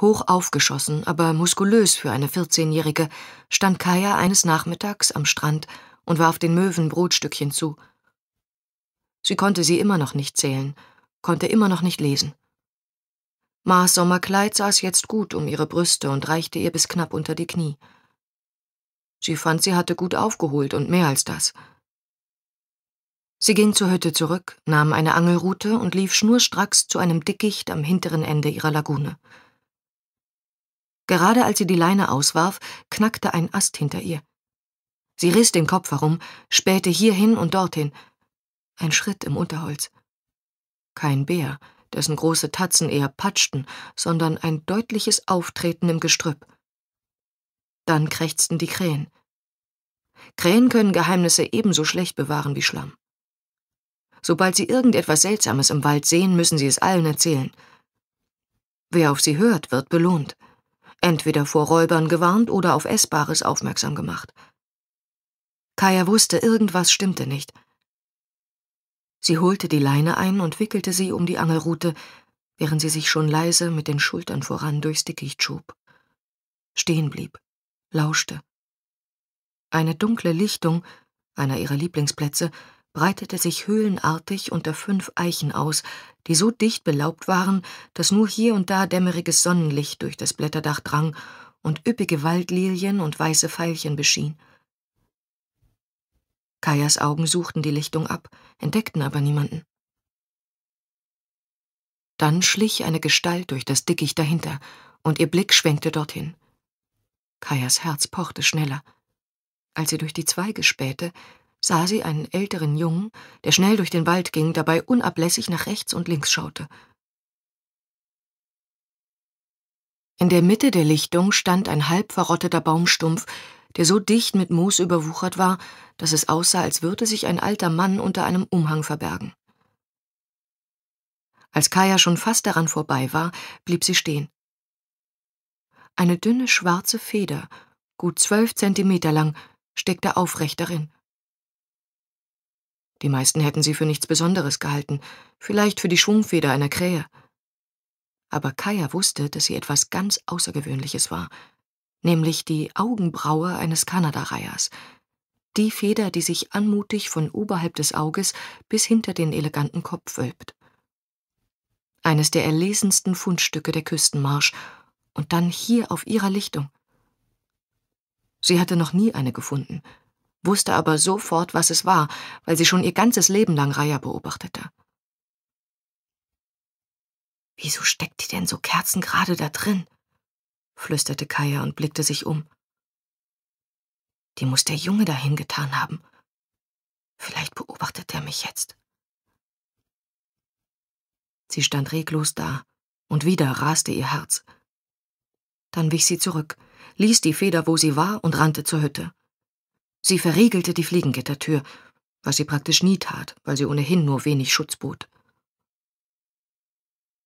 Hoch aufgeschossen, aber muskulös für eine 14-Jährige, stand Kaya eines Nachmittags am Strand und warf den Möwen Brotstückchen zu. Sie konnte sie immer noch nicht zählen, konnte immer noch nicht lesen. Mars Sommerkleid saß jetzt gut um ihre Brüste und reichte ihr bis knapp unter die Knie. Sie fand, sie hatte gut aufgeholt und mehr als das. Sie ging zur Hütte zurück, nahm eine Angelrute und lief schnurstracks zu einem Dickicht am hinteren Ende ihrer Lagune. Gerade als sie die Leine auswarf, knackte ein Ast hinter ihr. Sie riss den Kopf herum, spähte hierhin und dorthin. Ein Schritt im Unterholz. Kein Bär, dessen große Tatzen eher patschten, sondern ein deutliches Auftreten im Gestrüpp. Dann krächzten die Krähen. Krähen können Geheimnisse ebenso schlecht bewahren wie Schlamm. Sobald sie irgendetwas Seltsames im Wald sehen, müssen sie es allen erzählen. Wer auf sie hört, wird belohnt entweder vor Räubern gewarnt oder auf Essbares aufmerksam gemacht. Kaya wusste, irgendwas stimmte nicht. Sie holte die Leine ein und wickelte sie um die Angelrute, während sie sich schon leise mit den Schultern voran durchs Dickicht schob. Stehen blieb, lauschte. Eine dunkle Lichtung, einer ihrer Lieblingsplätze, breitete sich höhlenartig unter fünf Eichen aus, die so dicht belaubt waren, dass nur hier und da dämmeriges Sonnenlicht durch das Blätterdach drang und üppige Waldlilien und weiße Veilchen beschien. Kajas Augen suchten die Lichtung ab, entdeckten aber niemanden. Dann schlich eine Gestalt durch das Dickicht dahinter, und ihr Blick schwenkte dorthin. Kajas Herz pochte schneller. Als sie durch die Zweige spähte, sah sie einen älteren Jungen, der schnell durch den Wald ging, dabei unablässig nach rechts und links schaute. In der Mitte der Lichtung stand ein halb verrotteter Baumstumpf, der so dicht mit Moos überwuchert war, dass es aussah, als würde sich ein alter Mann unter einem Umhang verbergen. Als Kaya schon fast daran vorbei war, blieb sie stehen. Eine dünne schwarze Feder, gut zwölf Zentimeter lang, steckte aufrecht darin. Die meisten hätten sie für nichts Besonderes gehalten, vielleicht für die Schwungfeder einer Krähe. Aber Kaya wusste, dass sie etwas ganz Außergewöhnliches war, nämlich die Augenbraue eines Kanadareihers, die Feder, die sich anmutig von oberhalb des Auges bis hinter den eleganten Kopf wölbt. Eines der erlesensten Fundstücke der Küstenmarsch, und dann hier auf ihrer Lichtung. Sie hatte noch nie eine gefunden, wusste aber sofort, was es war, weil sie schon ihr ganzes Leben lang Reiher beobachtete. Wieso steckt die denn so kerzengerade da drin? flüsterte Kaya und blickte sich um. Die muss der Junge dahin getan haben. Vielleicht beobachtet er mich jetzt. Sie stand reglos da, und wieder raste ihr Herz. Dann wich sie zurück, ließ die Feder, wo sie war, und rannte zur Hütte. Sie verriegelte die Fliegengittertür, was sie praktisch nie tat, weil sie ohnehin nur wenig Schutz bot.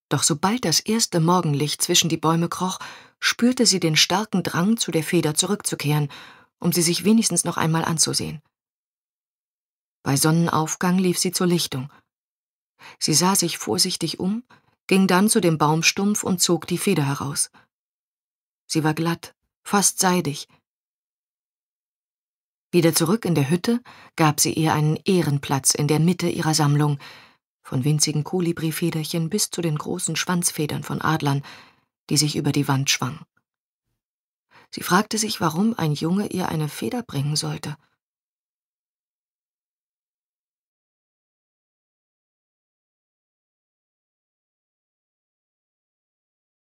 Doch sobald das erste Morgenlicht zwischen die Bäume kroch, spürte sie den starken Drang, zu der Feder zurückzukehren, um sie sich wenigstens noch einmal anzusehen. Bei Sonnenaufgang lief sie zur Lichtung. Sie sah sich vorsichtig um, ging dann zu dem Baumstumpf und zog die Feder heraus. Sie war glatt, fast seidig, wieder zurück in der Hütte gab sie ihr einen Ehrenplatz in der Mitte ihrer Sammlung, von winzigen Kolibrifederchen bis zu den großen Schwanzfedern von Adlern, die sich über die Wand schwangen. Sie fragte sich, warum ein Junge ihr eine Feder bringen sollte.